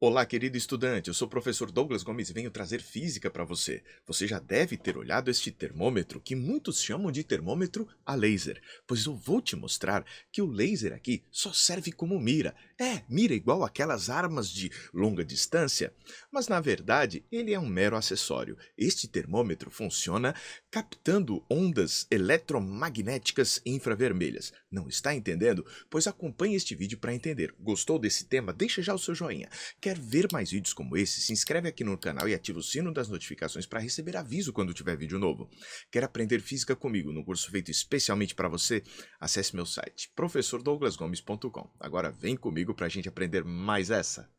Olá, querido estudante. Eu sou o professor Douglas Gomes e venho trazer física para você. Você já deve ter olhado este termômetro, que muitos chamam de termômetro a laser, pois eu vou te mostrar que o laser aqui só serve como mira. É, mira igual aquelas armas de longa distância, mas na verdade ele é um mero acessório. Este termômetro funciona captando ondas eletromagnéticas infravermelhas. Não está entendendo? Pois acompanhe este vídeo para entender. Gostou desse tema? Deixa já o seu joinha. Quer Quer ver mais vídeos como esse? Se inscreve aqui no canal e ativa o sino das notificações para receber aviso quando tiver vídeo novo. Quer aprender física comigo No curso feito especialmente para você? Acesse meu site professordouglasgomes.com. Agora vem comigo para a gente aprender mais essa.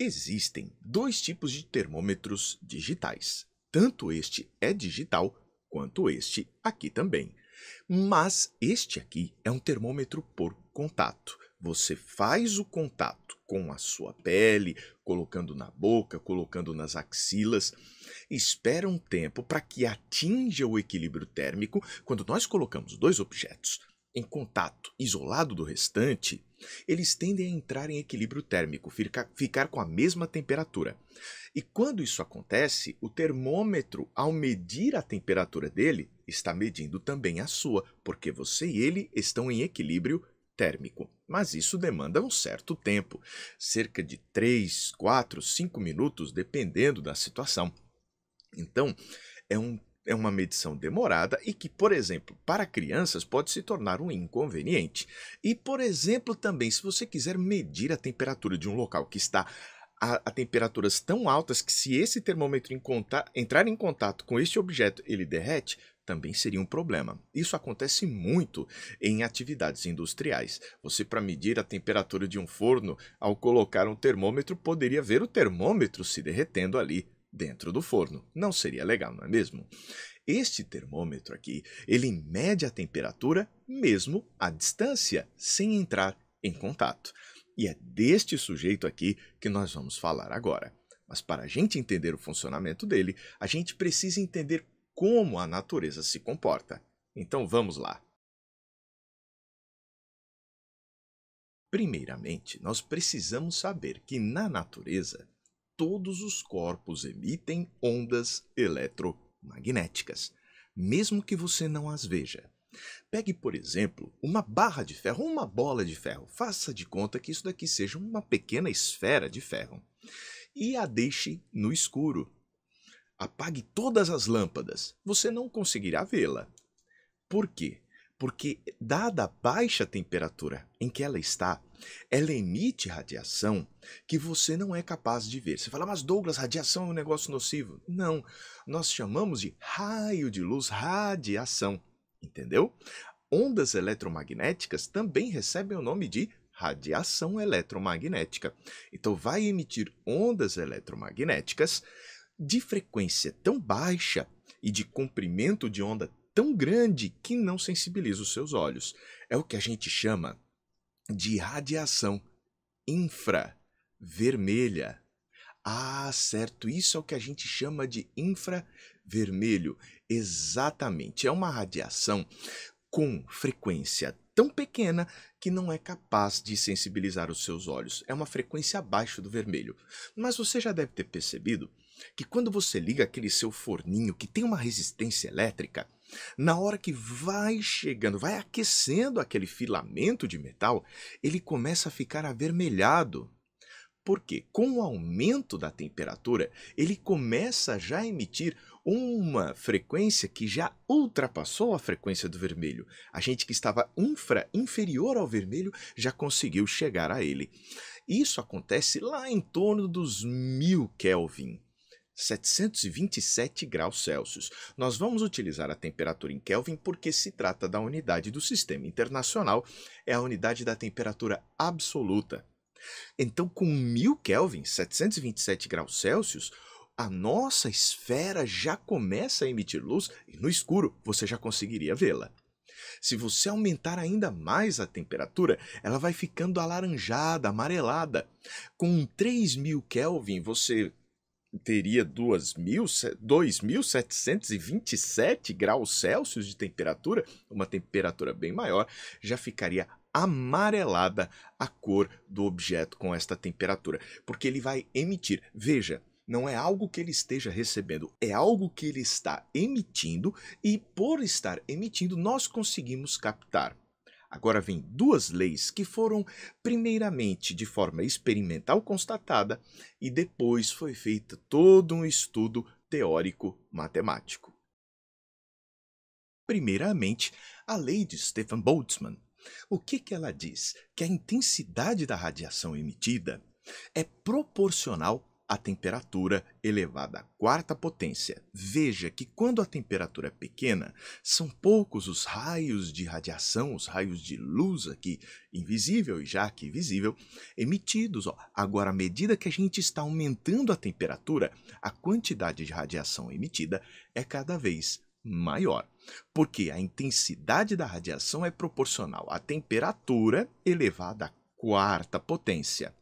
Existem dois tipos de termômetros digitais. Tanto este é digital quanto este aqui também. Mas este aqui é um termômetro por contato. Você faz o contato com a sua pele, colocando na boca, colocando nas axilas. Espera um tempo para que atinja o equilíbrio térmico. Quando nós colocamos dois objetos em contato isolado do restante, eles tendem a entrar em equilíbrio térmico, ficar, ficar com a mesma temperatura. E quando isso acontece, o termômetro, ao medir a temperatura dele, está medindo também a sua, porque você e ele estão em equilíbrio térmico, mas isso demanda um certo tempo, cerca de 3, 4, 5 minutos, dependendo da situação. Então, é, um, é uma medição demorada e que, por exemplo, para crianças pode se tornar um inconveniente. E, por exemplo, também se você quiser medir a temperatura de um local que está a, a, temperaturas tão altas que se esse termômetro em entrar em contato com este objeto ele derrete, também seria um problema. Isso acontece muito em atividades industriais. Você, para medir a temperatura de um forno, ao colocar um termômetro, poderia ver o termômetro se derretendo ali dentro do forno. Não seria legal, não é mesmo? Este termômetro aqui, ele mede a temperatura mesmo à distância, sem entrar em contato. E é deste sujeito aqui que nós vamos falar agora. Mas para a gente entender o funcionamento dele, a gente precisa entender como a natureza se comporta. Então vamos lá. Primeiramente, nós precisamos saber que na natureza todos os corpos emitem ondas eletromagnéticas, mesmo que você não as veja. Pegue, por exemplo, uma barra de ferro ou uma bola de ferro. Faça de conta que isso daqui seja uma pequena esfera de ferro. E a deixe no escuro. Apague todas as lâmpadas. Você não conseguirá vê-la. Por quê? Porque, dada a baixa temperatura em que ela está, ela emite radiação que você não é capaz de ver. Você fala, mas Douglas, radiação é um negócio nocivo. Não, nós chamamos de raio de luz radiação. Entendeu? Ondas eletromagnéticas também recebem o nome de radiação eletromagnética. Então, vai emitir ondas eletromagnéticas de frequência tão baixa e de comprimento de onda tão grande que não sensibiliza os seus olhos. É o que a gente chama de radiação infravermelha. Ah, certo, isso é o que a gente chama de infravermelha vermelho. Exatamente, é uma radiação com frequência tão pequena que não é capaz de sensibilizar os seus olhos. É uma frequência abaixo do vermelho. Mas você já deve ter percebido que quando você liga aquele seu forninho que tem uma resistência elétrica, na hora que vai chegando, vai aquecendo aquele filamento de metal, ele começa a ficar avermelhado. Porque com o aumento da temperatura, ele começa já a emitir uma frequência que já ultrapassou a frequência do vermelho. A gente que estava infra inferior ao vermelho já conseguiu chegar a ele. Isso acontece lá em torno dos 1000 Kelvin. 727 graus Celsius. Nós vamos utilizar a temperatura em Kelvin porque se trata da unidade do Sistema Internacional, é a unidade da temperatura absoluta. Então, com 1000 Kelvin, 727 graus Celsius, a nossa esfera já começa a emitir luz e no escuro você já conseguiria vê-la. Se você aumentar ainda mais a temperatura, ela vai ficando alaranjada, amarelada. Com 3000 Kelvin, você teria 2.727 graus Celsius de temperatura, uma temperatura bem maior, já ficaria amarelada a cor do objeto com esta temperatura, porque ele vai emitir. Veja, não é algo que ele esteja recebendo, é algo que ele está emitindo e por estar emitindo nós conseguimos captar. Agora vem duas leis que foram primeiramente de forma experimental constatada e depois foi feito todo um estudo teórico matemático. Primeiramente, a lei de Stefan Boltzmann, o que, que ela diz? Que a intensidade da radiação emitida é proporcional à temperatura elevada à quarta potência. Veja que quando a temperatura é pequena, são poucos os raios de radiação, os raios de luz aqui invisível e já aqui visível, emitidos. Ó. Agora, à medida que a gente está aumentando a temperatura, a quantidade de radiação emitida é cada vez maior, porque a intensidade da radiação é proporcional à temperatura elevada à quarta potência.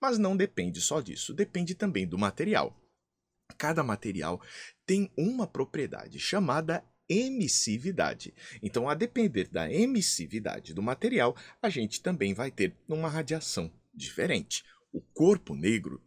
Mas não depende só disso, depende também do material. Cada material tem uma propriedade chamada emissividade. Então, a depender da emissividade do material, a gente também vai ter uma radiação diferente. O corpo negro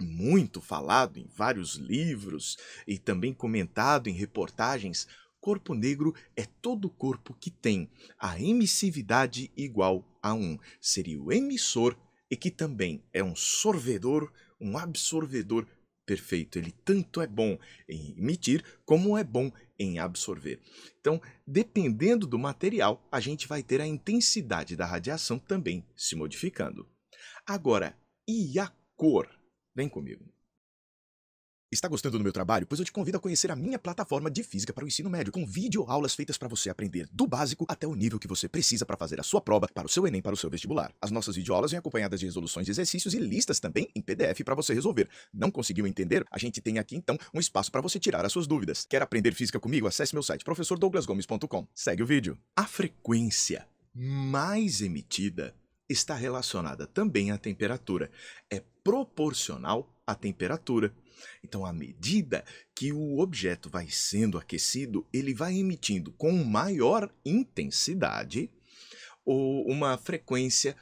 muito falado em vários livros e também comentado em reportagens, corpo negro é todo corpo que tem a emissividade igual a 1. Seria o emissor e que também é um sorvedor, um absorvedor perfeito. Ele tanto é bom em emitir como é bom em absorver. Então, dependendo do material, a gente vai ter a intensidade da radiação também se modificando. Agora, e a cor? Vem comigo. Está gostando do meu trabalho? Pois eu te convido a conhecer a minha plataforma de física para o ensino médio, com vídeo aulas feitas para você aprender do básico até o nível que você precisa para fazer a sua prova, para o seu Enem, para o seu vestibular. As nossas videoaulas vêm acompanhadas de resoluções de exercícios e listas também em PDF para você resolver. Não conseguiu entender? A gente tem aqui então um espaço para você tirar as suas dúvidas. Quer aprender física comigo? Acesse meu site professordouglasgomes.com. Segue o vídeo. A frequência mais emitida está relacionada também à temperatura. É proporcional à temperatura. Então, à medida que o objeto vai sendo aquecido, ele vai emitindo com maior intensidade uma frequência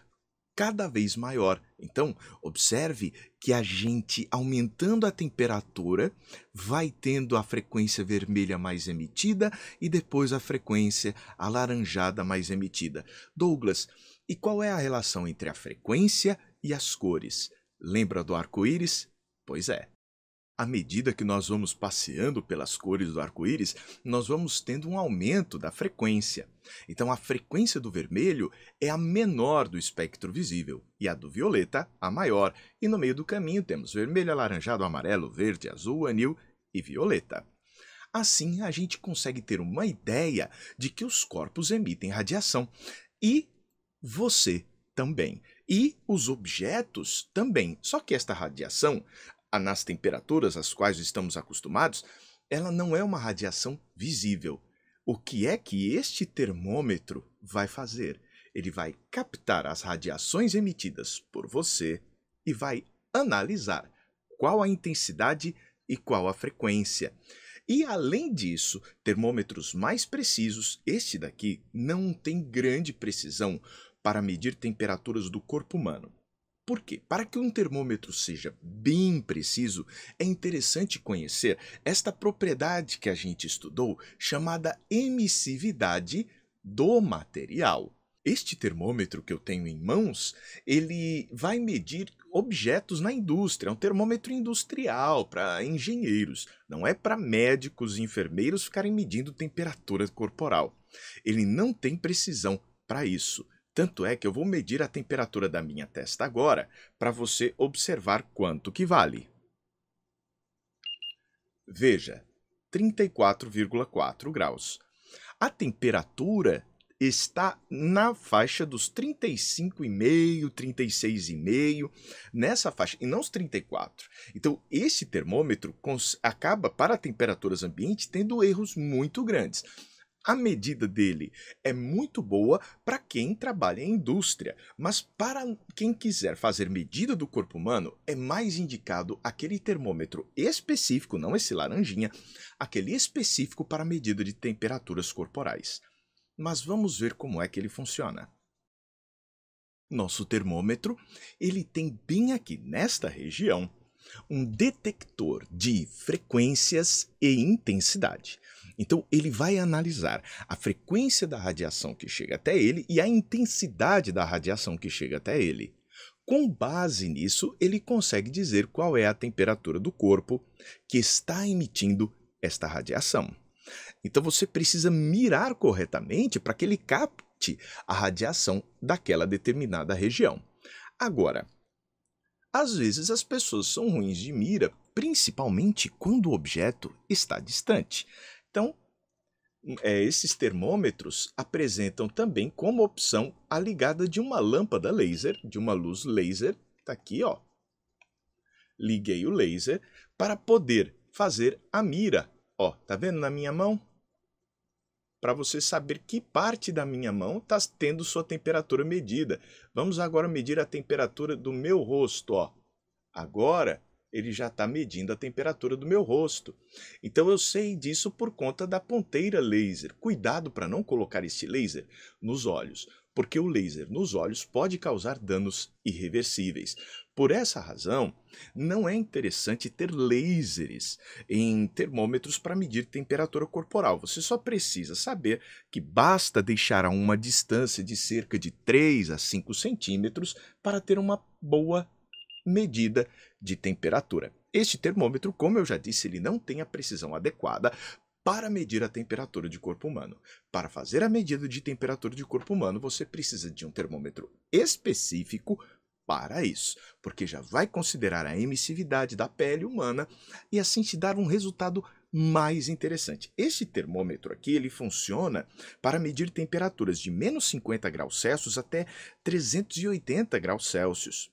cada vez maior. Então, observe que a gente, aumentando a temperatura, vai tendo a frequência vermelha mais emitida e depois a frequência alaranjada mais emitida. Douglas, e qual é a relação entre a frequência e as cores? Lembra do arco-íris? Pois é. À medida que nós vamos passeando pelas cores do arco-íris, nós vamos tendo um aumento da frequência. Então, a frequência do vermelho é a menor do espectro visível e a do violeta, a maior. E no meio do caminho temos vermelho, alaranjado, amarelo, verde, azul, anil e violeta. Assim, a gente consegue ter uma ideia de que os corpos emitem radiação. E você também. E os objetos também. Só que esta radiação, nas temperaturas às quais estamos acostumados, ela não é uma radiação visível. O que é que este termômetro vai fazer? Ele vai captar as radiações emitidas por você e vai analisar qual a intensidade e qual a frequência. E além disso, termômetros mais precisos, este daqui não tem grande precisão, para medir temperaturas do corpo humano. Por quê? Para que um termômetro seja bem preciso, é interessante conhecer esta propriedade que a gente estudou, chamada emissividade do material. Este termômetro que eu tenho em mãos, ele vai medir objetos na indústria, é um termômetro industrial para engenheiros, não é para médicos e enfermeiros ficarem medindo temperatura corporal. Ele não tem precisão para isso. Tanto é que eu vou medir a temperatura da minha testa agora para você observar quanto que vale. Veja, 34,4 graus. A temperatura está na faixa dos 35,5, 36,5, nessa faixa, e não os 34. Então, esse termômetro acaba, para temperaturas ambientes, tendo erros muito grandes. A medida dele é muito boa para quem trabalha em indústria, mas para quem quiser fazer medida do corpo humano, é mais indicado aquele termômetro específico, não esse laranjinha, aquele específico para medida de temperaturas corporais. Mas vamos ver como é que ele funciona. Nosso termômetro, ele tem bem aqui nesta região um detector de frequências e intensidade. Então, ele vai analisar a frequência da radiação que chega até ele e a intensidade da radiação que chega até ele. Com base nisso, ele consegue dizer qual é a temperatura do corpo que está emitindo esta radiação. Então, você precisa mirar corretamente para que ele capte a radiação daquela determinada região. Agora, às vezes as pessoas são ruins de mira, principalmente quando o objeto está distante. Então, hum, é, esses termômetros apresentam também como opção a ligada de uma lâmpada laser, de uma luz laser, tá aqui, ó. Liguei o laser para poder fazer a mira. Ó, tá vendo na minha mão? para você saber que parte da minha mão está tendo sua temperatura medida. Vamos agora medir a temperatura do meu rosto. Ó. Agora ele já está medindo a temperatura do meu rosto. Então eu sei disso por conta da ponteira laser. Cuidado para não colocar esse laser nos olhos porque o laser nos olhos pode causar danos irreversíveis. Por essa razão, não é interessante ter lasers em termômetros para medir temperatura corporal. Você só precisa saber que basta deixar a uma distância de cerca de 3 a 5 centímetros para ter uma boa medida de temperatura. Este termômetro, como eu já disse, ele não tem a precisão adequada para medir a temperatura de corpo humano. Para fazer a medida de temperatura de corpo humano, você precisa de um termômetro específico para isso, porque já vai considerar a emissividade da pele humana e assim te dar um resultado mais interessante. Este termômetro aqui, ele funciona para medir temperaturas de menos 50 graus Celsius até 380 graus Celsius.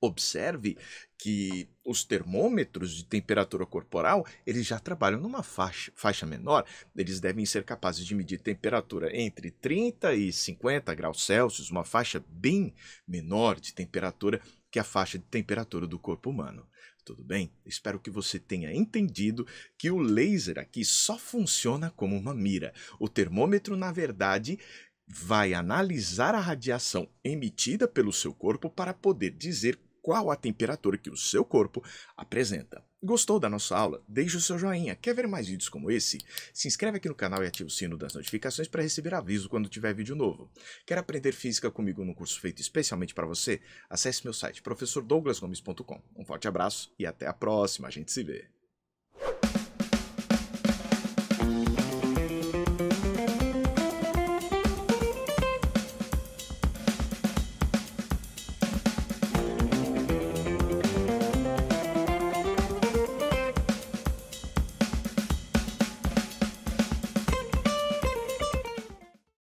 Observe que os termômetros de temperatura corporal, eles já trabalham numa faixa, faixa menor. Eles devem ser capazes de medir temperatura entre 30 e 50 graus Celsius, uma faixa bem menor de temperatura que a faixa de temperatura do corpo humano. Tudo bem? Espero que você tenha entendido que o laser aqui só funciona como uma mira. O termômetro, na verdade, vai analisar a radiação emitida pelo seu corpo para poder dizer qual a temperatura que o seu corpo apresenta. Gostou da nossa aula? Deixe o seu joinha. Quer ver mais vídeos como esse? Se inscreve aqui no canal e ative o sino das notificações para receber aviso quando tiver vídeo novo. Quer aprender física comigo num curso feito especialmente para você? Acesse meu site professordouglasgomes.com. Um forte abraço e até a próxima. A gente se vê.